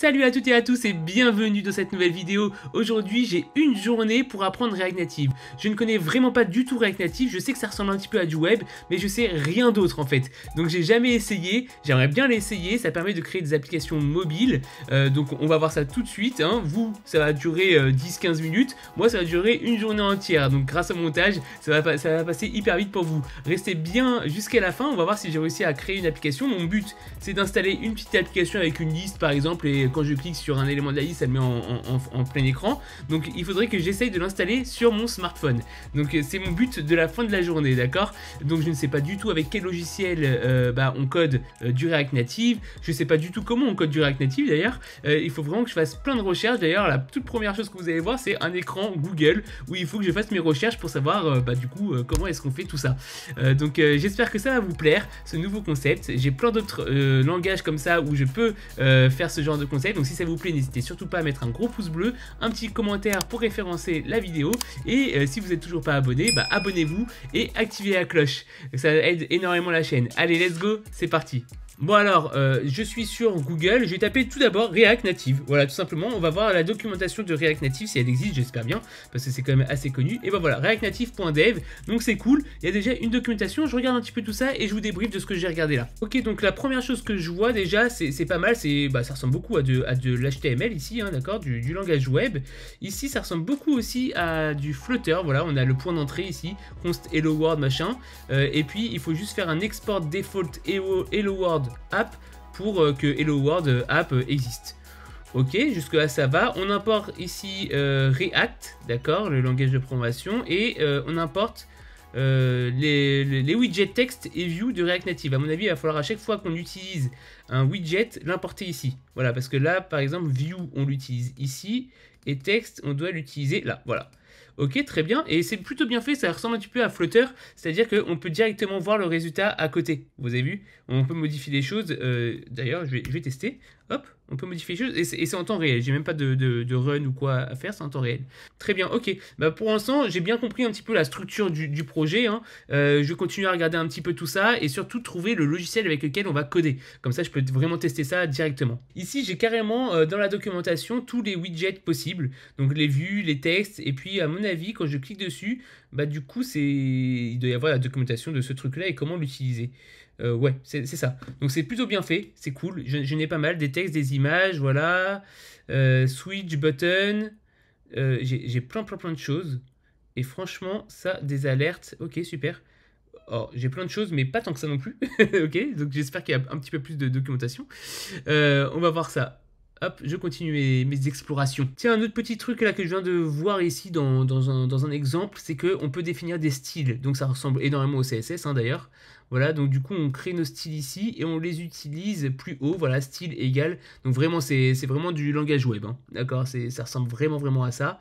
Salut à toutes et à tous et bienvenue dans cette nouvelle vidéo. Aujourd'hui, j'ai une journée pour apprendre React Native. Je ne connais vraiment pas du tout React Native, je sais que ça ressemble un petit peu à du web, mais je sais rien d'autre en fait. Donc j'ai jamais essayé, j'aimerais bien l'essayer, ça permet de créer des applications mobiles. Euh, donc on va voir ça tout de suite. Hein. Vous, ça va durer 10-15 euh, minutes, moi ça va durer une journée entière. Donc grâce au montage, ça va, ça va passer hyper vite pour vous. Restez bien jusqu'à la fin, on va voir si j'ai réussi à créer une application. Mon but, c'est d'installer une petite application avec une liste par exemple et quand je clique sur un élément de la liste, ça le met en, plein écran. Donc il faudrait que j'essaye de l'installer sur mon smartphone. Donc euh, c'est mon but de la fin de la journée, d'accord Donc je ne sais pas du tout avec quel logiciel euh, bah, on code euh, du React Native. Je ne sais pas du tout comment on code du React Native d'ailleurs. il faut vraiment que je fasse plein de recherches. D'ailleurs, la toute première chose que vous allez voir, c'est un écran Google où il faut que je fasse mes recherches pour savoir bah, du coup comment est-ce qu'on fait tout ça. donc j'espère que ça va vous plaire, ce nouveau concept. J'ai plein d'autres langages comme ça où je peux faire ce genre de concept donc si ça vous plaît, n'hésitez surtout pas à mettre un gros pouce bleu, un petit commentaire pour référencer la vidéo. Et euh, si vous n'êtes toujours pas abonné, bah, abonnez-vous et activez la cloche. Ça aide énormément la chaîne. Allez, let's go, c'est parti. Bon alors, euh, je suis sur Google, je vais taper tout d'abord React Native. Voilà, tout simplement, on va voir la documentation de React Native si elle existe, j'espère bien, parce que c'est quand même assez connu. Et ben voilà, reactnative.dev, donc c'est cool, il y a déjà une documentation, je regarde un petit peu tout ça et je vous débrief de ce que j'ai regardé là. Ok, donc la première chose que je vois déjà, c'est pas mal, c'est bah, ça ressemble beaucoup à de, l'HTML ici, hein, d'accord, du, langage web. Ici, ça ressemble beaucoup aussi à du Flutter, voilà, on a le point d'entrée ici, const hello world machin, euh, et puis il faut juste faire un export default hello world app pour euh, que Hello World euh, app euh, existe. Ok, jusque là ça va. On importe ici React, d'accord, le langage de programmation, et on importe les, les, widgets text et view de React Native. À mon avis, il va falloir à chaque fois qu'on utilise un widget l'importer ici. Voilà, parce que là, par exemple, view, on l'utilise ici, et text, on doit l'utiliser là. Voilà. Ok, très bien. Et c'est plutôt bien fait, ça ressemble un petit peu à Flutter, c'est-à-dire qu'on peut directement voir le résultat à côté. Vous avez vu On peut modifier les choses. Euh, d'ailleurs, je vais tester hop, on peut modifier les choses. Et c'est en temps réel. J'ai même pas de, run ou quoi à faire, c'est en temps réel. Très bien, ok. Bah, pour l'instant, j'ai bien compris un petit peu la structure du, projet. je hein. vais euh, je continue à regarder un petit peu tout ça et surtout trouver le logiciel avec lequel on va coder. Comme ça, je peux vraiment tester ça directement. Ici, j'ai carrément euh, dans la documentation tous les widgets possibles. Donc les vues, les textes. Et puis, à mon avis, quand je clique dessus, bah, du coup, il doit y avoir la documentation de ce truc-là et comment l'utiliser. Euh, ouais, c'est ça. Donc c'est plutôt bien fait, c'est cool. Je, n'ai pas mal des textes, des images, voilà. Euh, switch button. Euh, j'ai plein, plein, plein de choses. Et franchement, ça, des alertes. Ok, super. Oh, j'ai plein de choses, mais pas tant que ça non plus. ok, donc j'espère qu'il y a un petit peu plus de documentation. on va voir ça. Hop, je continue mes, explorations. Tiens, un autre petit truc là que je viens de voir ici dans, un, exemple, c'est qu'on peut définir des styles. Donc ça ressemble énormément au CSS hein, d'ailleurs. Voilà, donc du coup on crée nos styles ici et on les utilise plus haut. Voilà, style égal. Donc vraiment c'est vraiment du langage web. Hein. D'accord, ça ressemble vraiment vraiment à ça.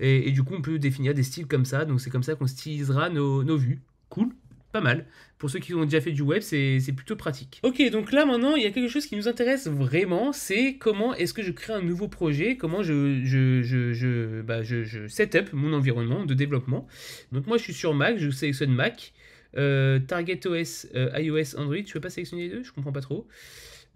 Et, du coup on peut définir des styles comme ça. Donc c'est comme ça qu'on stylisera nos vues. Cool pas mal. Pour ceux qui ont déjà fait du web, c'est plutôt pratique. Ok, donc là maintenant, il y a quelque chose qui nous intéresse vraiment, c'est comment est-ce que je crée un nouveau projet, comment je, je, je, bah, set up mon environnement de développement. Donc moi, je suis sur Mac, je sélectionne Mac. Euh, Target OS, euh, iOS, Android, je ne peux pas sélectionner les deux Je comprends pas trop.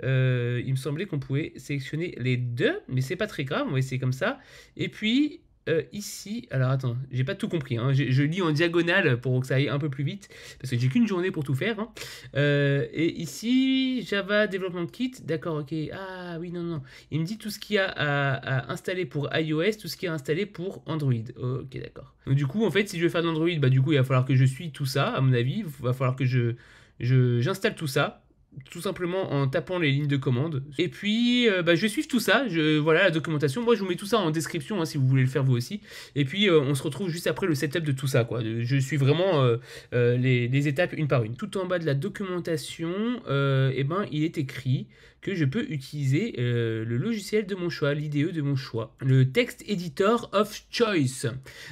Euh, il me semblait qu'on pouvait sélectionner les deux, mais c'est pas très grave, on va essayer comme ça. Et puis, euh, ici. Alors attends, j'ai pas tout compris. Hein. Je, lis en diagonale pour que ça aille un peu plus vite, parce que j'ai qu'une journée pour tout faire. Hein. Euh, et ici, Java Development Kit, d'accord, ok. Ah oui, non, non. Il me dit tout ce qu'il y a à, installer pour iOS, tout ce qu'il y a à installer pour Android. Ok, d'accord. Donc du coup, en fait, si je veux faire d'Android, bah du coup, il va falloir que je suis tout ça, à mon avis. Il va falloir que je j'installe tout ça tout simplement en tapant les lignes de commande. Et puis, euh, bah, je vais suivre tout ça, je, voilà la documentation. Moi, je vous mets tout ça en description hein, si vous voulez le faire vous aussi. Et puis, euh, on se retrouve juste après le setup de tout ça. Quoi. Euh, je suis vraiment les, étapes une par une. Tout en bas de la documentation, eh ben, il est écrit que je peux utiliser euh, le logiciel de mon choix, l'IDE de mon choix. Le text editor of choice.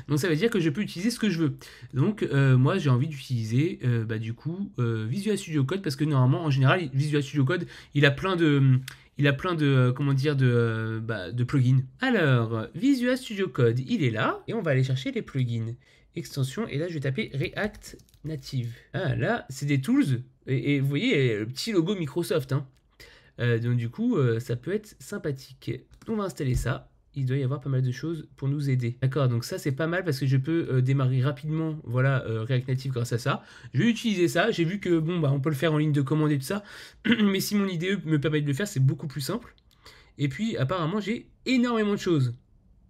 Donc ça veut dire que je peux utiliser ce que je veux. Donc euh, moi j'ai envie d'utiliser euh, bah, du coup Visual Studio Code parce que normalement en général Visual Studio Code il a plein de il a plein de comment dire de, bah, de plugins. Alors Visual Studio Code il est là et on va aller chercher les plugins extension et là je vais taper React Native. Ah là c'est des tools et, vous voyez le petit logo Microsoft hein. Euh, donc du coup, euh, ça peut être sympathique. On va installer ça. Il doit y avoir pas mal de choses pour nous aider. D'accord, donc ça c'est pas mal parce que je peux euh, démarrer rapidement voilà, React Native grâce à ça. Je vais utiliser ça. J'ai vu que bon, bah, on peut le faire en ligne de commande et tout ça. Mais si mon IDE me permet de le faire, c'est beaucoup plus simple. Et puis apparemment, j'ai énormément de choses.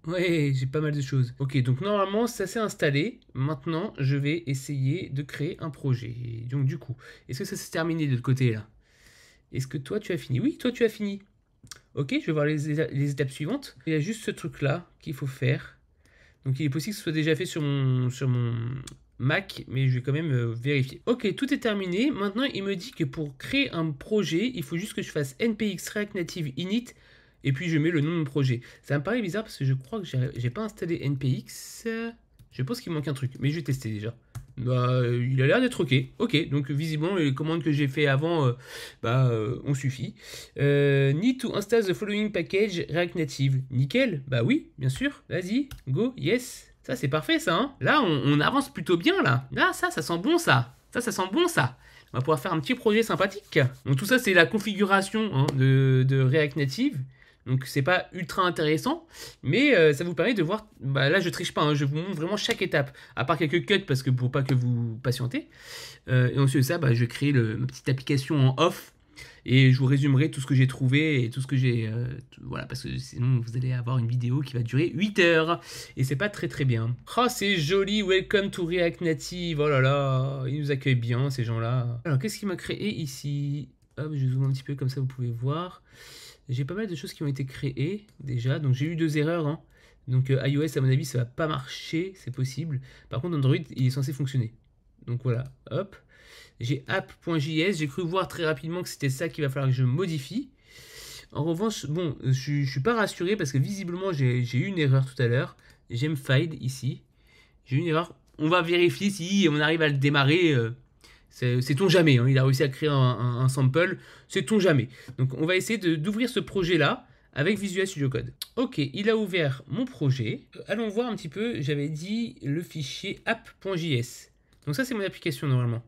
Ouais, j'ai pas mal de choses. Ok, donc normalement, ça s'est installé. Maintenant, je vais essayer de créer un projet. Donc du coup, est-ce que ça s'est terminé de l'autre côté là est-ce que toi, tu as fini Oui, toi, tu as fini. Ok, je vais voir les, étapes suivantes. Il y a juste ce truc-là qu'il faut faire. Donc, il est possible que ce soit déjà fait sur mon, Mac, mais je vais quand même euh, vérifier. Ok, tout est terminé. Maintenant, il me dit que pour créer un projet, il faut juste que je fasse npx react native init et puis je mets le nom de mon projet. Ça me paraît bizarre parce que je crois que j'ai pas installé NPX. Je pense qu'il manque un truc, mais je vais tester déjà bah, euh, il a l'air d'être ok. Ok, donc visiblement les commandes que j'ai fait avant, euh, bah, euh, on suffit. need to install the following package React Native. Nickel, bah oui, bien sûr. Vas-y, go, yes. Ça c'est parfait ça. Hein. là, on, avance plutôt bien là. Là, ah, ça, ça sent bon ça. Ça, ça sent bon ça. On va pouvoir faire un petit projet sympathique. Donc tout ça, c'est la configuration hein, de React Native. Donc c'est pas ultra intéressant, mais euh, ça vous permet de voir. Bah, là je triche pas, hein, je vous montre vraiment chaque étape, à part quelques cuts parce que pour pas que vous patientez. Euh, et ensuite de ça, bah, je crée le, ma petite application en off et je vous résumerai tout ce que j'ai trouvé et tout ce que j'ai. Euh, voilà, parce que sinon vous allez avoir une vidéo qui va durer 8 heures et c'est pas très très bien. Oh, c'est joli, welcome to React Native, oh là là, ils nous accueillent bien ces gens-là. Alors qu'est-ce qu'il m'a créé ici Hop, je zoome un petit peu comme ça vous pouvez voir. J'ai pas mal de choses qui ont été créées déjà. Donc j'ai eu deux erreurs. Hein. Donc euh, iOS, à mon avis, ça va pas marcher, c'est possible. Par contre, Android, il est censé fonctionner. Donc voilà, hop. J'ai app.js, j'ai cru voir très rapidement que c'était ça qu'il va falloir que je modifie. En revanche, bon, je, suis pas rassuré parce que visiblement j'ai eu une erreur tout à l'heure. J'aime FIDE ici. J'ai eu une erreur. On va vérifier si on arrive à le démarrer euh, c'est ton jamais, hein. il a réussi à créer un, sample, c'est ton jamais. Donc on va essayer d'ouvrir ce projet-là avec Visual Studio Code. Ok, il a ouvert mon projet. Euh, allons voir un petit peu, j'avais dit le fichier app.js. Donc ça c'est mon application normalement,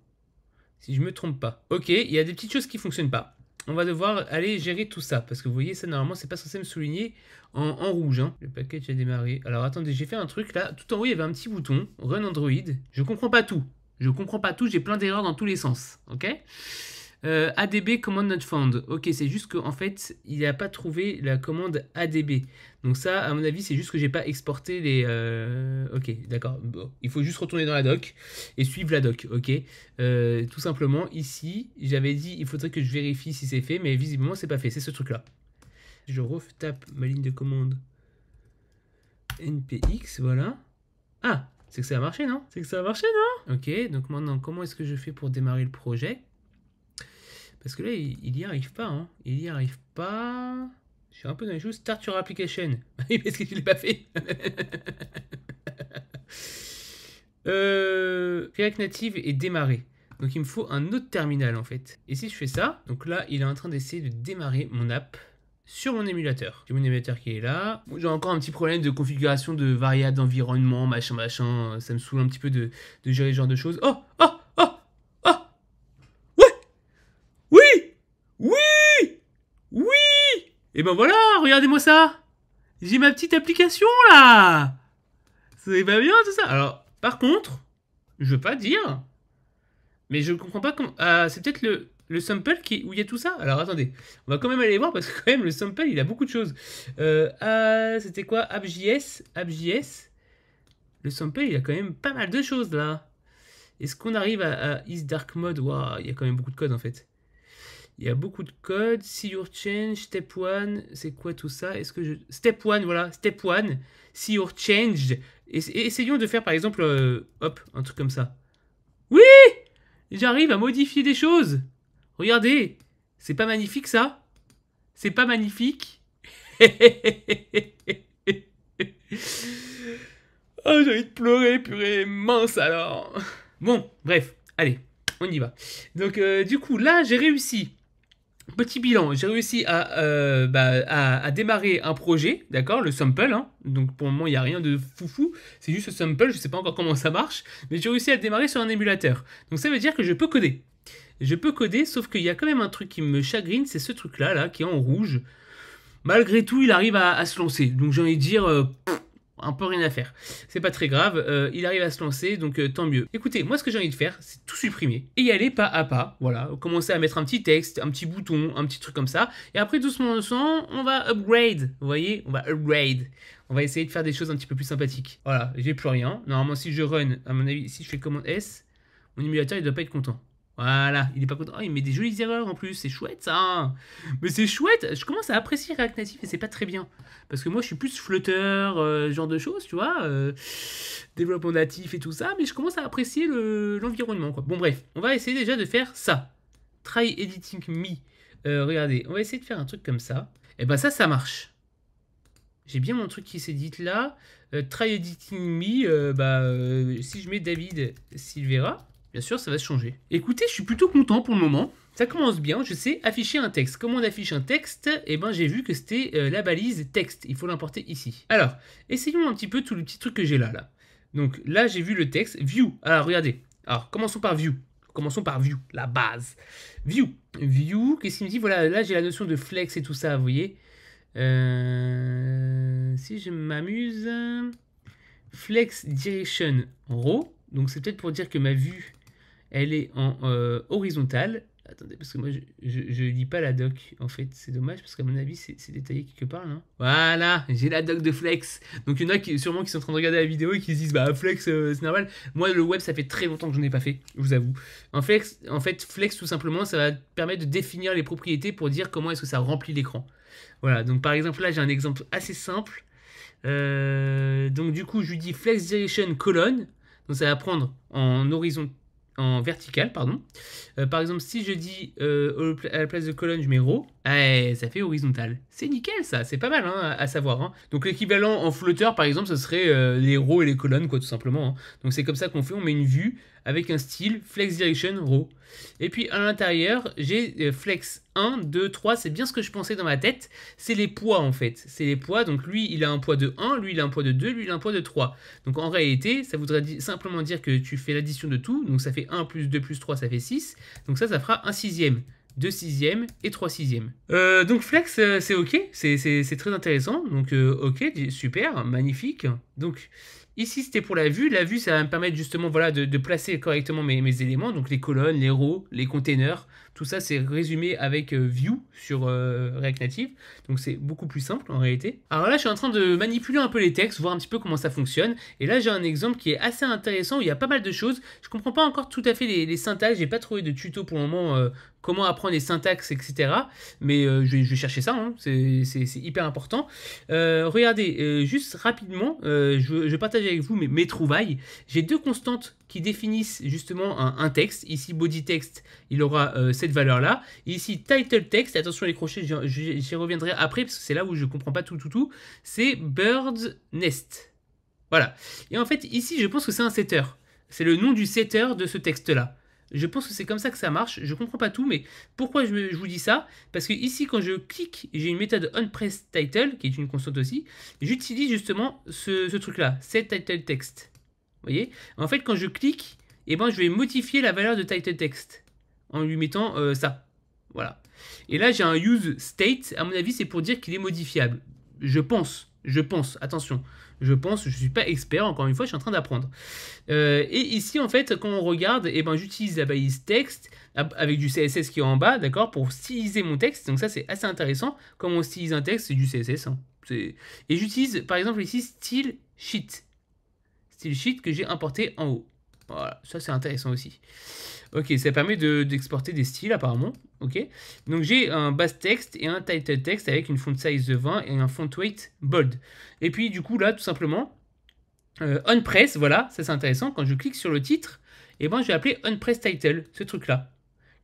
si je me trompe pas. Ok, il y a des petites choses qui fonctionnent pas. On va devoir aller gérer tout ça, parce que vous voyez ça normalement c'est pas censé me souligner en, rouge. Hein. Le package a démarré. Alors attendez, j'ai fait un truc là, tout en haut il y avait un petit bouton, Run Android. Je comprends pas tout. Je comprends pas tout, j'ai plein d'erreurs dans tous les sens. Ok euh, ADB command not found. Ok, c'est juste qu'en fait, il n'a pas trouvé la commande ADB. Donc ça, à mon avis, c'est juste que j'ai pas exporté les... Euh, ok, d'accord. Bon. Il faut juste retourner dans la doc et suivre la doc. Ok. Euh, tout simplement, ici, j'avais dit, il faudrait que je vérifie si c'est fait, mais visiblement, c'est pas fait. C'est ce truc-là. Je retape ma ligne de commande NPX, voilà. Ah, c'est que ça a marché, non C'est que ça a marché, non Ok, donc maintenant, comment est-ce que je fais pour démarrer le projet Parce que là, il n'y arrive pas, hein. Il n'y arrive pas... Je suis un peu dans les choses. Start your application. mais est-ce que tu l'as pas fait. euh, React Native est démarré. Donc il me faut un autre terminal en fait. Et si je fais ça, donc là il est en train d'essayer de démarrer mon app sur mon émulateur. J'ai mon émulateur qui est là. j'ai encore un petit problème de configuration de variables d'environnement, machin, machin. Ça me saoule un petit peu de, gérer ce genre de choses. Oh, oh, oh, oh. Oui. Oui. Oui. Et eh ben voilà, regardez-moi ça. J'ai ma petite application là. C'est pas bien tout ça. Alors, par contre, je veux pas dire, mais je comprends pas comment. Ah, c'est peut-être le le sample qui, où il y a tout ça. Alors attendez, on va quand même aller voir parce que quand même le sample il a beaucoup de choses. Euh, ah, c'était quoi AppJS AppJS Le sample il a quand même pas mal de choses là. Est-ce qu'on arrive à, is dark mode il y a quand même beaucoup de code en fait. Il y a beaucoup de code. See your change, step one c'est quoi tout ça Est-ce que je step one voilà, step one see your change. essayons de faire par exemple euh, hop, un truc comme ça. Oui J'arrive à modifier des choses. Regardez, c'est pas magnifique ça C'est pas magnifique Ah j'ai envie de pleurer, purée, mince alors. Bon, bref, allez, on y va. Donc, euh, du coup, là, j'ai réussi. Petit bilan, j'ai réussi à, euh, bah, à, démarrer un projet, d'accord, le sample. Hein. Donc, pour le moment, il n'y a rien de foufou. C'est juste le sample, je ne sais pas encore comment ça marche. Mais j'ai réussi à démarrer sur un émulateur. Donc, ça veut dire que je peux coder je peux coder, sauf qu'il y a quand même un truc qui me chagrine, c'est ce truc-là, là, qui est en rouge. Malgré tout, il arrive à, se lancer. Donc j'ai envie de dire, euh, un peu rien à faire. C'est pas très grave, euh, il arrive à se lancer, donc euh, tant mieux. Écoutez, moi ce que j'ai envie de faire, c'est tout supprimer et y aller pas à pas. Voilà, commencer à mettre un petit texte, un petit bouton, un petit truc comme ça. Et après, doucement, doucement, on va upgrade. Vous voyez, on va upgrade. On va essayer de faire des choses un petit peu plus sympathiques. Voilà, j'ai plus rien. Normalement, si je run, à mon avis, si je fais commande S, mon émulateur, il doit pas être content. Voilà, il est pas content. Oh, il met des jolies erreurs en plus, c'est chouette ça hein. Mais c'est chouette Je commence à apprécier React Native et c'est pas très bien. Parce que moi je suis plus flotteur, euh, genre de choses, tu vois, euh, développement natif et tout ça, mais je commence à apprécier l'environnement, quoi. Bon bref, on va essayer déjà de faire ça. Try editing me. Euh, regardez, on va essayer de faire un truc comme ça. Et eh ben ça, ça marche. J'ai bien mon truc qui s'édite là. try editing me, bah, si je mets David Silvera, Bien sûr, ça va se changer. Écoutez, je suis plutôt content pour le moment. Ça commence bien, je sais afficher un texte. Comment on affiche un texte Eh ben, j'ai vu que c'était euh, la balise texte. Il faut l'importer ici. Alors, essayons un petit peu tout le petit truc que j'ai là, là. Donc là, j'ai vu le texte view. Alors, ah, regardez. Alors, commençons par view. Commençons par view, la base. View. View, qu'est-ce qu'il me dit Voilà, là, j'ai la notion de flex et tout ça, vous voyez. Euh, si je m'amuse, flex direction row. Donc c'est peut-être pour dire que ma vue elle est en horizontal. Euh, horizontale. Attendez, parce que moi, je ne lis pas la doc, en fait. C'est dommage, parce qu'à mon avis, c'est détaillé quelque part, Voilà, j'ai la doc de Flex. Donc, il y en a sûrement qui sont en train de regarder la vidéo et qui se disent, bah, Flex, euh, c'est normal. Moi, le web, ça fait très longtemps que je n'ai pas fait, je vous avoue. En, flex, en fait, Flex, tout simplement, ça va permettre de définir les propriétés pour dire comment est-ce que ça remplit l'écran. Voilà, donc par exemple, là, j'ai un exemple assez simple. Euh, donc, du coup, je lui dis Flex Direction colonne. Donc, ça va prendre en horizontal en vertical, pardon. Euh, par exemple, si je dis euh, à la place de colonne, je mets row, eh, ça fait horizontal. C'est nickel, ça, c'est pas mal hein, à, savoir. Hein. Donc l'équivalent en flotteur, par exemple, ce serait euh, les rows et les colonnes, quoi, tout simplement. Hein. Donc c'est comme ça qu'on fait, on met une vue avec un style Flex Direction Raw. Et puis à l'intérieur, j'ai euh, Flex 1, 2, 3, c'est bien ce que je pensais dans ma tête, c'est les poids en fait. C'est les poids, donc lui il a un poids de 1, lui il a un poids de 2, lui il a un poids de 3. Donc en réalité, ça voudrait simplement dire que tu fais l'addition de tout, donc ça fait 1 plus 2 plus 3, ça fait 6. Donc ça, ça fera un sixième. 2 sixièmes et 3 sixièmes. Euh, donc flex, euh, c'est ok, c'est très intéressant. Donc ok, super, magnifique. Donc Ici, c'était pour la vue. La vue, ça va me permettre justement voilà, de, placer correctement mes, éléments, donc les colonnes, les rows, les containers. Tout ça, c'est résumé avec euh, View sur euh, React Native. Donc, c'est beaucoup plus simple en réalité. Alors là, je suis en train de manipuler un peu les textes, voir un petit peu comment ça fonctionne. Et là, j'ai un exemple qui est assez intéressant où il y a pas mal de choses. Je comprends pas encore tout à fait les, les syntaxes. J'ai pas trouvé de tuto pour le moment euh, comment apprendre les syntaxes, etc. Mais euh, je, vais chercher ça, hein. c'est hyper important. Euh, regardez, euh, juste rapidement, je, partage avec vous mes, trouvailles. J'ai deux constantes qui définissent justement un, texte. Ici, body text, il aura cette valeur-là. Ici, title text, attention les crochets, j'y reviendrai après parce que c'est là où je ne comprends pas tout, tout, tout. C'est bird nest. Voilà. Et en fait, ici, je pense que c'est un setter. C'est le nom du setter de ce texte-là. Je pense que c'est comme ça que ça marche. Je comprends pas tout, mais pourquoi je, vous dis ça Parce que ici, quand je clique, j'ai une méthode onPressTitle, qui est une constante aussi. J'utilise justement ce, truc-là, set title Vous voyez En fait, quand je clique, et eh ben, je vais modifier la valeur de titleText, en lui mettant euh, ça. Voilà. Et là, j'ai un useState, À mon avis, c'est pour dire qu'il est modifiable. Je pense. Je pense. Attention je pense. Je ne suis pas expert, encore une fois, je suis en train d'apprendre. Euh, et ici, en fait, quand on regarde, et eh ben, j'utilise la balise texte avec du CSS qui est en bas, d'accord, pour styliser mon texte. Donc ça, c'est assez intéressant. comment on stylise un texte, c'est du CSS. Hein. Et j'utilise, par exemple, ici, style sheet. Style sheet que j'ai importé en haut. Voilà, ça c'est intéressant aussi. Ok, ça permet d'exporter des styles apparemment. Ok, donc j'ai un base texte et un title texte avec une font size de 20 et un font weight bold. Et puis du coup là, tout simplement, on euh, press, voilà, ça c'est intéressant. Quand je clique sur le titre, et eh ben je vais appeler on press title, ce truc là,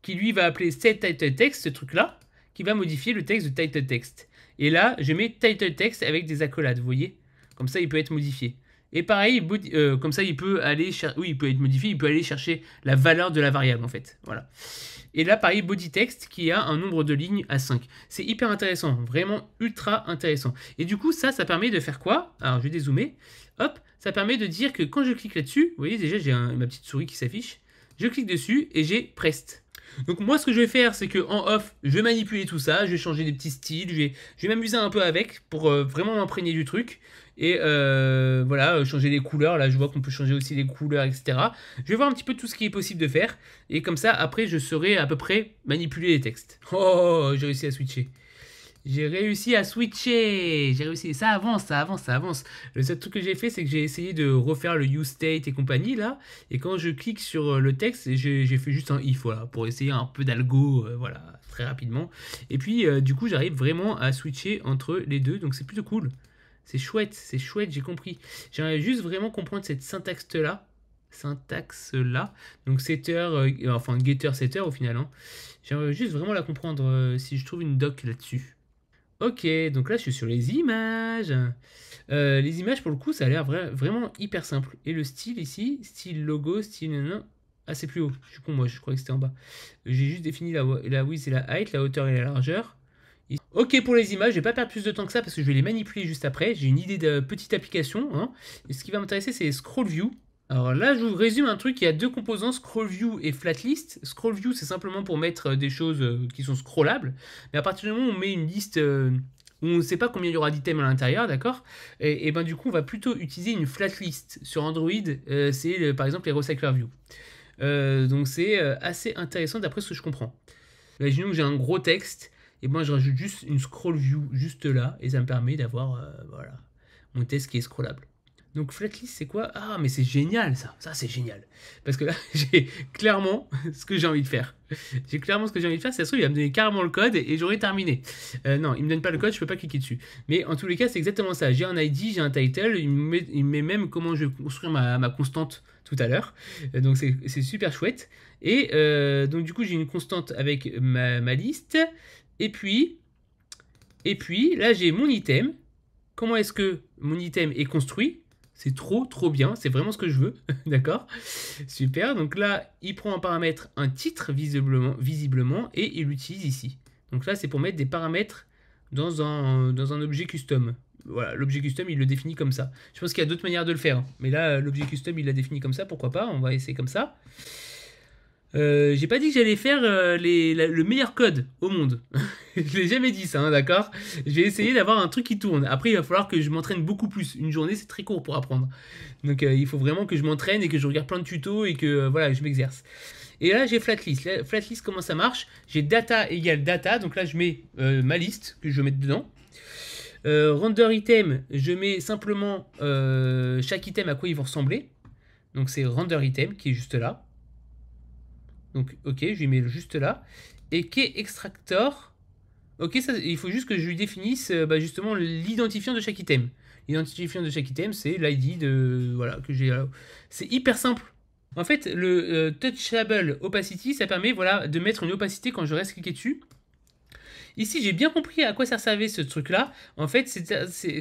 qui lui va appeler set title text, ce truc là, qui va modifier le texte de title text. Et là, je mets title text avec des accolades, vous voyez, comme ça il peut être modifié. Et pareil, euh, comme ça, il peut aller il peut être modifié, il peut aller chercher la valeur de la variable en fait. Voilà. Et là, pareil, body text qui a un nombre de lignes à 5. C'est hyper intéressant, vraiment ultra intéressant. Et du coup, ça, ça permet de faire quoi Alors, je vais dézoomer. Hop, ça permet de dire que quand je clique là-dessus, vous voyez déjà, j'ai ma petite souris qui s'affiche. Je clique dessus et j'ai Prest. Donc moi, ce que je vais faire, c'est que en off, je vais manipuler tout ça, je vais changer des petits styles, je vais, m'amuser un peu avec pour euh, vraiment m'imprégner du truc. Et euh, voilà, euh, changer les couleurs. Là, je vois qu'on peut changer aussi les couleurs, etc. Je vais voir un petit peu tout ce qui est possible de faire. Et comme ça, après, je saurai à peu près manipuler les textes. Oh, j'ai réussi à switcher. J'ai réussi à switcher. J'ai réussi. Ça avance, ça avance, ça avance. Le seul truc que j'ai fait, c'est que j'ai essayé de refaire le use state et compagnie là. Et quand je clique sur euh, le texte, j'ai fait juste un if voilà pour essayer un peu d'algo, voilà, très rapidement. Et puis du coup, j'arrive vraiment à switcher entre les deux, donc c'est plutôt cool. C'est chouette, c'est chouette, j'ai compris. J'aimerais juste vraiment comprendre cette syntaxe-là. Syntaxe-là. Donc setter, heures enfin getter, setter au final. Hein. J'aimerais juste vraiment la comprendre euh, si je trouve une doc là-dessus. Ok, donc là je suis sur les images. Euh, les images pour le coup ça a l'air vraiment hyper simple. Et le style ici, style logo, style... Non. ah c'est plus haut, je coup moi, je crois que c'était en bas. J'ai juste défini la, la et la height, la hauteur et la largeur. Ok pour les images, je vais pas perdre plus de temps que ça parce que je vais les manipuler juste après. J'ai une idée de petite application. Hein. Et ce qui va m'intéresser, c'est Scroll View. Alors là, je vous résume un truc, il y a deux composants, scroll view et flatlist. Scroll view, c'est simplement pour mettre euh, des choses euh, qui sont scrollables. Mais à partir du moment où on met une liste euh, où on ne sait pas combien il y aura d'items à l'intérieur, d'accord et, et, ben du coup, on va plutôt utiliser une flatlist. Sur Android, c'est par exemple les recycler view. donc c'est assez intéressant d'après ce que je comprends. Imaginons que j'ai un gros texte et moi je rajoute juste une scroll view juste là et ça me permet d'avoir euh, voilà, mon test qui est scrollable. Donc Flatlist c'est quoi Ah mais c'est génial ça, ça c'est génial. Parce que là j'ai clairement ce que j'ai envie de faire. J'ai clairement ce que j'ai envie de faire, c'est sûr il va me donner carrément le code et, j'aurais terminé. Euh, non, il ne me donne pas le code, je ne peux pas cliquer dessus. Mais en tous les cas c'est exactement ça. J'ai un ID, j'ai un title, il me, met, même comment je vais construire ma, constante tout à l'heure. Euh, donc c'est super chouette. Et donc du coup j'ai une constante avec ma, ma liste. Et puis, et puis là j'ai mon item. Comment est-ce que mon item est construit C'est trop trop bien, c'est vraiment ce que je veux, d'accord Super, donc là il prend un paramètre, un titre visiblement, visiblement et il l'utilise ici. Donc là c'est pour mettre des paramètres dans un, dans un objet custom. Voilà, l'objet custom, il le définit comme ça. Je pense qu'il y a d'autres manières de le faire. Hein. Mais là, l'objet custom, il l'a défini comme ça. Pourquoi pas On va essayer comme ça. Euh, j'ai pas dit que j'allais faire euh, le meilleur code au monde. je l'ai jamais dit ça, hein, d'accord J'ai essayé d'avoir un truc qui tourne. Après, il va falloir que je m'entraîne beaucoup plus. Une journée, c'est très court pour apprendre. Donc, euh, il faut vraiment que je m'entraîne et que je regarde plein de tutos et que voilà, je m'exerce. Et là, j'ai flatlist. flatlist, comment ça marche J'ai data égale data. Donc là, je mets ma liste que je vais mettre dedans. render item, je mets simplement chaque item à quoi il vont ressembler. Donc c'est render item qui est juste là. Donc, ok, je lui mets juste là. Et key extractor. Ok, ça, il faut juste que je lui définisse euh, bah, justement l'identifiant de chaque item. L'identifiant de chaque item, c'est l'ID de voilà que j'ai. Euh, c'est hyper simple. En fait, le euh, touchable opacity, ça permet voilà de mettre une opacité quand je reste cliqué dessus. Ici, j'ai bien compris à quoi ça servait ce truc-là. En fait,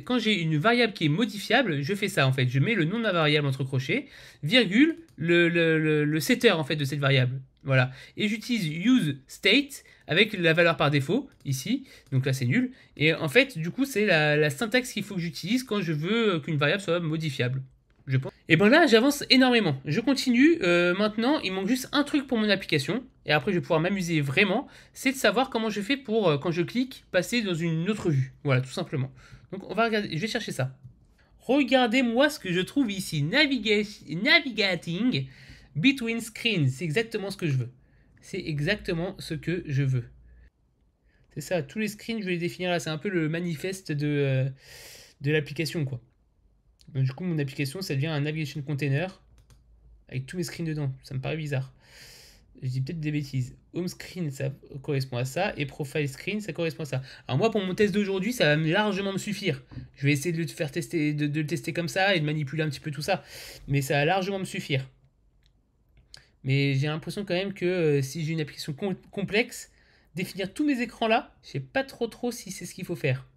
quand j'ai une variable qui est modifiable, je fais ça en fait. Je mets le nom de la variable entre crochets, virgule, le, setter en fait de cette variable. Voilà. Et j'utilise use state avec la valeur par défaut ici. Donc là, c'est nul. Et en fait, du coup, c'est la syntaxe qu'il faut que j'utilise quand je veux qu'une variable soit modifiable. Et ben là, j'avance énormément. Je continue. Euh, maintenant, il manque juste un truc pour mon application. Et après, je vais pouvoir m'amuser vraiment. C'est de savoir comment je fais pour, euh, quand je clique, passer dans une autre vue. Voilà, tout simplement. Donc, on va regarder. Je vais chercher ça. Regardez-moi ce que je trouve ici. navigating between screens. C'est exactement ce que je veux. C'est exactement ce que je veux. C'est ça. Tous les screens, je vais les définir là. C'est un peu le manifeste de, euh, de l'application, quoi du coup, mon application, ça devient un navigation container avec tous mes screens dedans. Ça me paraît bizarre. Je dis peut-être des bêtises. Home screen, ça correspond à ça. Et profile screen, ça correspond à ça. Alors moi, pour mon test d'aujourd'hui, ça va largement me suffire. Je vais essayer de le faire tester, de, le tester comme ça et de manipuler un petit peu tout ça. Mais ça va largement me suffire. Mais j'ai l'impression quand même que euh, si j'ai une application complexe, définir tous mes écrans là, je sais pas trop trop si c'est ce qu'il faut faire.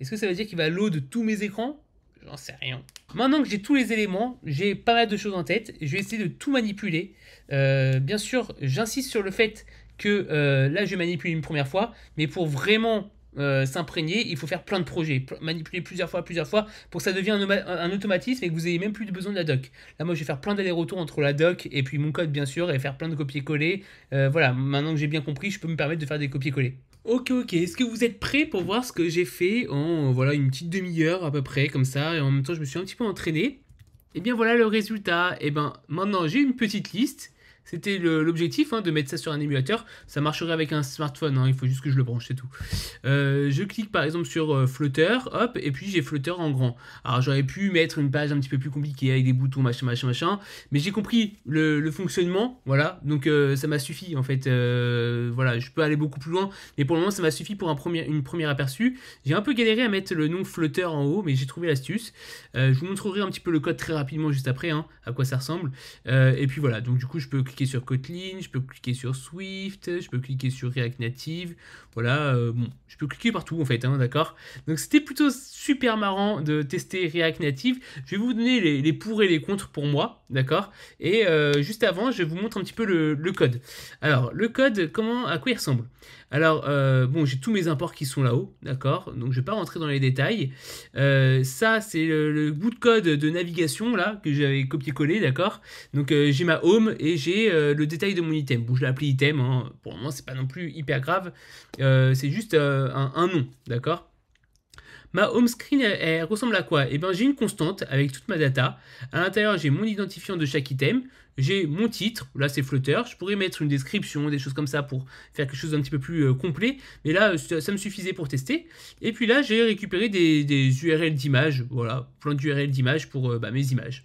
Est-ce que ça veut dire qu'il va load tous mes écrans J'en sais rien. Maintenant que j'ai tous les éléments, j'ai pas mal de choses en tête. Je vais essayer de tout manipuler. Euh, bien sûr, j'insiste sur le fait que euh, là, je manipule une première fois, mais pour vraiment euh, s'imprégner, il faut faire plein de projets, manipuler plusieurs fois, plusieurs fois, pour que ça devienne un, automatisme et que vous n'ayez même plus besoin de la doc. Là, moi, je vais faire plein d'allers-retours entre la doc et puis mon code, bien sûr, et faire plein de copier-coller. voilà, maintenant que j'ai bien compris, je peux me permettre de faire des copier-coller. Ok, ok. Est-ce que vous êtes prêts pour voir ce que j'ai fait en voilà une petite demi-heure à peu près comme ça et en même temps je me suis un petit peu entraîné. Et eh bien voilà le résultat. Et eh ben maintenant j'ai une petite liste c'était l'objectif hein, de mettre ça sur un émulateur. Ça marcherait avec un smartphone, hein, il faut juste que je le branche, c'est tout. Euh, je clique par exemple sur euh, Flutter, hop, et puis j'ai Flutter en grand. Alors j'aurais pu mettre une page un petit peu plus compliquée avec des boutons, machin, machin, machin. Mais j'ai compris le, fonctionnement, voilà. Donc euh, ça m'a suffi en fait. voilà, je peux aller beaucoup plus loin. Mais pour le moment, ça m'a suffi pour un premier, une première aperçu. J'ai un peu galéré à mettre le nom Flutter en haut, mais j'ai trouvé l'astuce. je vous montrerai un petit peu le code très rapidement juste après, hein, à quoi ça ressemble. et puis voilà, donc du coup je peux cliquer sur Kotlin, je peux cliquer sur Swift, je peux cliquer sur React Native. Voilà, euh, bon, je peux cliquer partout en fait, hein, d'accord Donc c'était plutôt super marrant de tester React Native. Je vais vous donner les pour et les contre pour moi. D'accord Et euh, juste avant, je vous montre un petit peu le, code. Alors, le code, comment, à quoi il ressemble Alors, euh, bon, j'ai tous mes imports qui sont là-haut, d'accord Donc, je ne vais pas rentrer dans les détails. Euh, ça, c'est le, bout de code de navigation, là, que j'avais copié-collé, d'accord Donc, j'ai ma home et j'ai le détail de mon item. Bon, je l'ai appelé item, hein. pour le moment, c'est pas non plus hyper grave. c'est juste un nom, d'accord Ma home screen, elle, ressemble à quoi Eh ben j'ai une constante avec toute ma data. À l'intérieur, j'ai mon identifiant de chaque item. J'ai mon titre, là c'est flotteur. Je pourrais mettre une description, des choses comme ça pour faire quelque chose d'un petit peu plus euh, complet. Mais là, ça, me suffisait pour tester. Et puis là, j'ai récupéré des, URL d'images. Voilà, plein d'URL d'images pour euh, bah, mes images.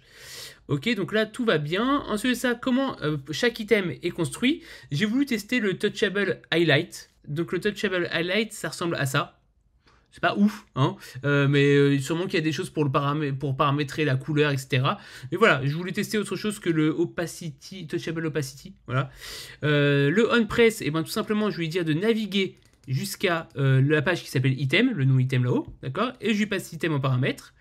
Ok, donc là tout va bien. Ensuite ça, comment euh, chaque item est construit J'ai voulu tester le touchable highlight. Donc le touchable highlight, ça ressemble à ça c'est pas ouf, hein, euh, mais euh, sûrement qu'il y a des choses pour, le pour paramétrer la couleur, etc. Mais voilà, je voulais tester autre chose que le opacity, touchable opacity, voilà. Euh, le on press, et eh ben tout simplement, je vais dire de naviguer jusqu'à la page qui s'appelle item, le nom item là-haut, d'accord, et je lui passe item en paramètre.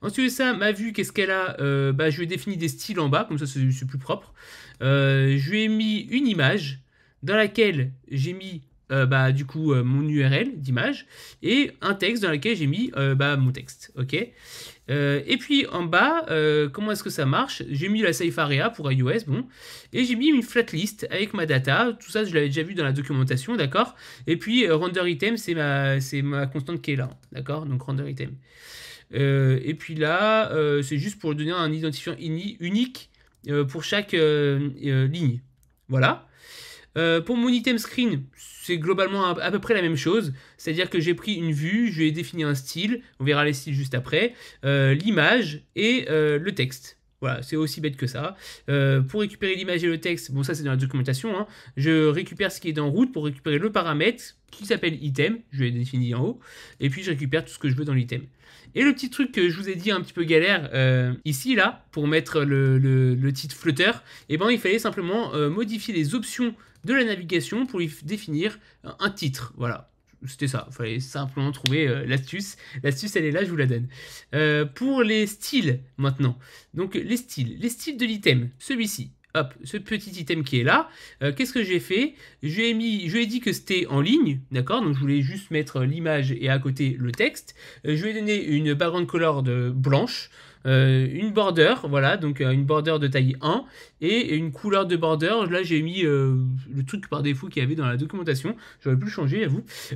Ensuite ça, ma vue, qu'est-ce qu'elle a bah, Je lui ai défini des styles en bas, comme ça c'est plus propre. je lui ai mis une image dans laquelle j'ai mis euh, bah, du coup euh, mon URL d'image et un texte dans lequel j'ai mis euh, bah, mon texte. ok et puis en bas, comment est-ce que ça marche J'ai mis la safe area pour iOS, bon, et j'ai mis une flatlist avec ma data. Tout ça, je l'avais déjà vu dans la documentation, d'accord Et puis render item, c'est ma, c'est ma constante qui est là, d'accord Donc render item. et puis là, c'est juste pour donner un identifiant unique pour chaque ligne. Voilà. Euh, pour mon item screen, c'est globalement à, peu près la même chose. C'est-à-dire que j'ai pris une vue, je vais défini un style, on verra les styles juste après, euh, l'image et euh, le texte. Voilà, c'est aussi bête que ça. pour récupérer l'image et le texte, bon ça c'est dans la documentation, hein. je récupère ce qui est dans route pour récupérer le paramètre qui s'appelle item, je l'ai défini en haut, et puis je récupère tout ce que je veux dans l'item. Et le petit truc que je vous ai dit un petit peu galère ici, là, pour mettre le, titre Flutter, et eh ben il fallait simplement modifier les options de la navigation pour lui définir un titre. Voilà, c'était ça. Il fallait simplement trouver euh, l'astuce. L'astuce, elle est là, je vous la donne. Euh, pour les styles, maintenant. Donc, les styles. Les styles de l'item. Celui-ci. Hop, ce petit item qui est là. Euh, qu'est-ce que j'ai fait J'ai mis, je lui ai dit que c'était en ligne, d'accord Donc je voulais juste mettre l'image et à côté le texte. je lui ai donné une background color de blanche. Euh, une border, voilà, donc euh, une border de taille 1 et une couleur de border. Là, j'ai mis euh, le truc par défaut qu'il y avait dans la documentation. J'aurais pu le changer, à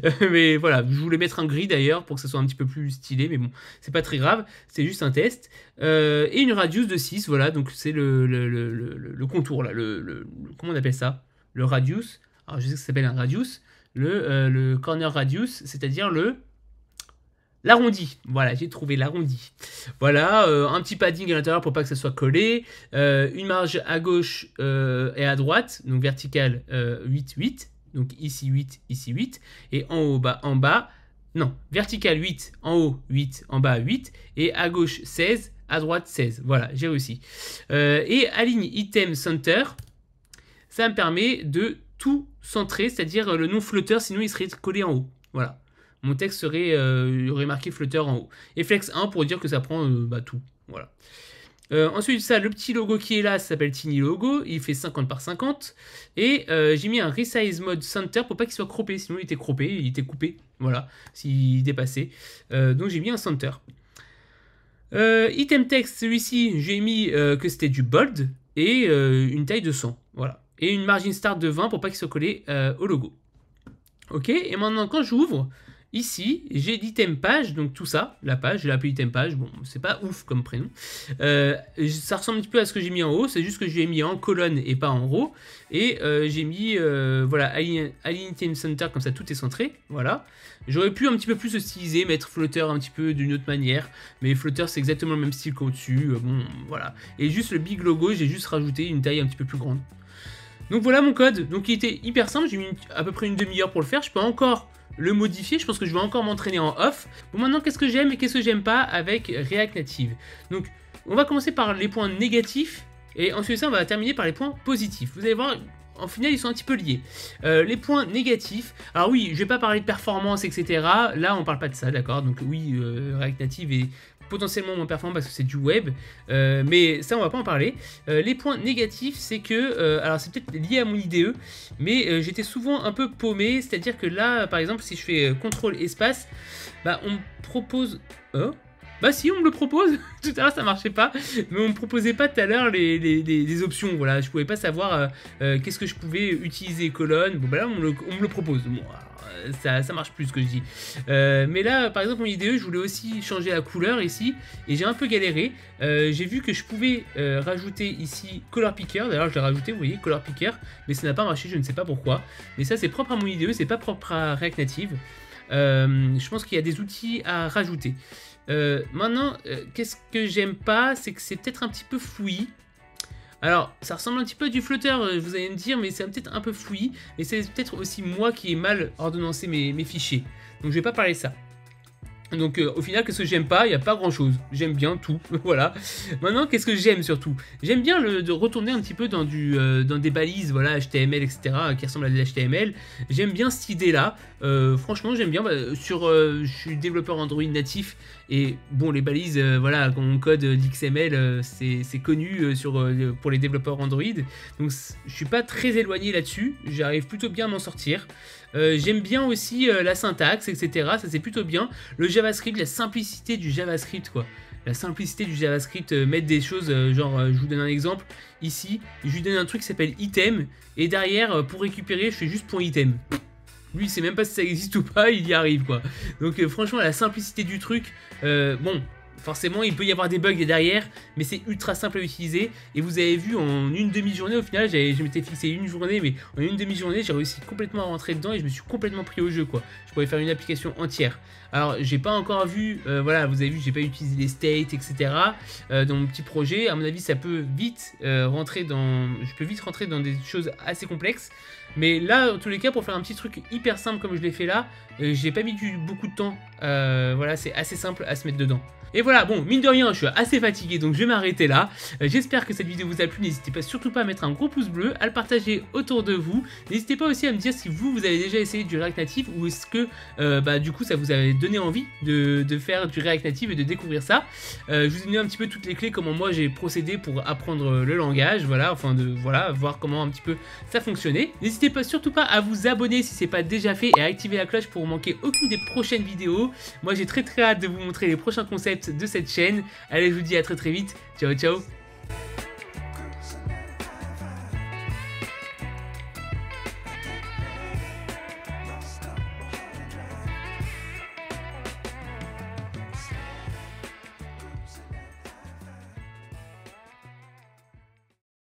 mais voilà, je voulais mettre un gris d'ailleurs pour que ça soit un petit peu plus stylé, mais bon, c'est pas très grave, c'est juste un test. et une radius de 6, voilà, donc c'est le, le, le, contour, là, le, comment on appelle ça Le radius. Alors, je sais que ça s'appelle un radius. le corner radius, c'est-à-dire le L'arrondi, voilà, j'ai trouvé l'arrondi. Voilà, euh, un petit padding à l'intérieur pour pas que ça soit collé. Euh, une marge à gauche euh, et à droite, donc verticale 8, 8. Donc ici 8, ici 8. Et en haut, bas, en bas. Non, vertical 8, en haut 8, en bas 8. Et à gauche 16, à droite 16. Voilà, j'ai réussi. et aligne item center. Ça me permet de tout centrer, c'est-à-dire le nom flotteur, sinon il serait collé en haut. Voilà. Mon texte serait, euh, aurait marqué Flutter en haut. Et flex 1 pour dire que ça prend euh, bah, tout. Voilà. Euh, ensuite, ça, le petit logo qui est là s'appelle Tiny Logo. Il fait 50 par 50. Et j'ai mis un Resize Mode Center pour pas qu'il soit croppé. Sinon, il était croppé, il était coupé. Voilà, s'il dépassait. donc, j'ai mis un Center. item text, celui-ci, j'ai mis que c'était du bold et une taille de 100. Voilà. Et une margin start de 20 pour pas qu'il soit collé au logo. Ok, et maintenant quand j'ouvre, Ici, j'ai dit page, donc tout ça, la page, j'ai l'ai appelé page, bon, c'est pas ouf comme prénom. Euh, ça ressemble un petit peu à ce que j'ai mis en haut, c'est juste que je l'ai mis en colonne et pas en row. Et euh, j'ai mis, euh, voilà, Align, Center, comme ça tout est centré, voilà. J'aurais pu un petit peu plus se styliser, mettre flutter un petit peu d'une autre manière, mais flutter c'est exactement le même style qu'au-dessus, bon, voilà. Et juste le big logo, j'ai juste rajouté une taille un petit peu plus grande. Donc voilà mon code, donc il était hyper simple, j'ai mis à peu près une demi-heure pour le faire, je peux encore le modifier. Je pense que je vais encore m'entraîner en off. Bon, maintenant, qu'est-ce que j'aime et qu'est-ce que j'aime pas avec React Native Donc, on va commencer par les points négatifs et ensuite ça, on va terminer par les points positifs. Vous allez voir, en final, ils sont un petit peu liés. Euh, les points négatifs, alors oui, je vais pas parler de performance, etc. Là, on parle pas de ça, d'accord Donc oui, euh, React Native est potentiellement moins performant parce que c'est du web, euh, mais ça on va pas en parler. Euh, les points négatifs, c'est que, euh, alors c'est peut-être lié à mon IDE, mais j'étais souvent un peu paumé, c'est-à-dire que là, par exemple, si je fais contrôle espace, bah on me propose... Hein bah si, on me le propose. tout à l'heure, ça marchait pas, mais on me proposait pas tout à l'heure les, options. Voilà, je pouvais pas savoir euh, euh, qu'est-ce que je pouvais utiliser colonne. Bon bah là, on me le, propose. Bon, euh, ça, ça marche plus ce que je dis. mais là, par exemple, mon IDE, je voulais aussi changer la couleur ici, et j'ai un peu galéré. j'ai vu que je pouvais rajouter ici color picker. D'ailleurs, je l'ai rajouté, vous voyez, color picker, mais ça n'a pas marché. Je ne sais pas pourquoi. Mais ça, c'est propre à mon IDE, c'est pas propre à React Native. je pense qu'il y a des outils à rajouter. Euh, maintenant, euh, qu'est-ce que j'aime pas C'est que c'est peut-être un petit peu fouillis. Alors, ça ressemble un petit peu à du flotteur, euh, vous allez me dire, mais c'est peut-être un peu fouillis. Et c'est peut-être aussi moi qui ai mal ordonnancé mes, mes fichiers. Donc, je vais pas parler de ça. Donc euh, au final, qu'est-ce que j'aime pas Il n'y a pas grand-chose. J'aime bien tout, voilà. Maintenant, qu'est-ce que j'aime surtout J'aime bien de retourner un petit peu dans, du, euh, dans des balises voilà, HTML, etc., euh, qui ressemblent à des HTML. J'aime bien cette idée-là. franchement, j'aime bien. Bah, sur, je suis développeur Android natif, et bon, les balises, voilà, quand on code l'XML, c'est connu sur, pour les développeurs Android. Donc je suis pas très éloigné là-dessus. J'arrive plutôt bien à m'en sortir. Euh, j'aime bien aussi euh, la syntaxe, etc. Ça c'est plutôt bien. Le JavaScript, la simplicité du JavaScript, quoi. La simplicité du JavaScript, euh, mettre des choses, genre, je vous donne un exemple. Ici, je lui donne un truc qui s'appelle item, et derrière, pour récupérer, je fais juste point item. Lui, c'est même pas si ça existe ou pas, il y arrive, quoi. Donc, franchement, la simplicité du truc, bon, forcément, il peut y avoir des bugs derrière, mais c'est ultra simple à utiliser. Et vous avez vu, en une demi-journée, au final, je m'étais fixé une journée, mais en une demi-journée, j'ai réussi complètement à rentrer dedans et je me suis complètement pris au jeu, quoi. Je pouvais faire une application entière. Alors, j'ai pas encore vu, euh, voilà, vous avez vu, j'ai pas utilisé les states, etc. Euh, dans mon petit projet, à mon avis, ça peut vite euh, rentrer dans, je peux vite rentrer dans des choses assez complexes. Mais là, en tous les cas, pour faire un petit truc hyper simple comme je l'ai fait là, j'ai pas mis du, beaucoup de temps. voilà, c'est assez simple à se mettre dedans. Et voilà, bon, mine de rien, je suis assez fatigué, donc je vais m'arrêter là. J'espère que cette vidéo vous a plu. N'hésitez pas surtout pas à mettre un gros pouce bleu, à le partager autour de vous. N'hésitez pas aussi à me dire si vous, vous avez déjà essayé du React natif ou est-ce que, bah, du coup, ça vous a donné envie de, faire du React Native et de découvrir ça. Euh, je vous ai donné un petit peu toutes les clés, comment moi j'ai procédé pour apprendre le langage, voilà, enfin de voilà, voir comment un petit peu ça fonctionnait. N'hésitez pas surtout pas à vous abonner si c'est pas déjà fait et à activer la cloche pour manquer aucune des prochaines vidéos. Moi j'ai très très hâte de vous montrer les prochains concepts de cette chaîne. Allez, je vous dis à très très vite. Ciao ciao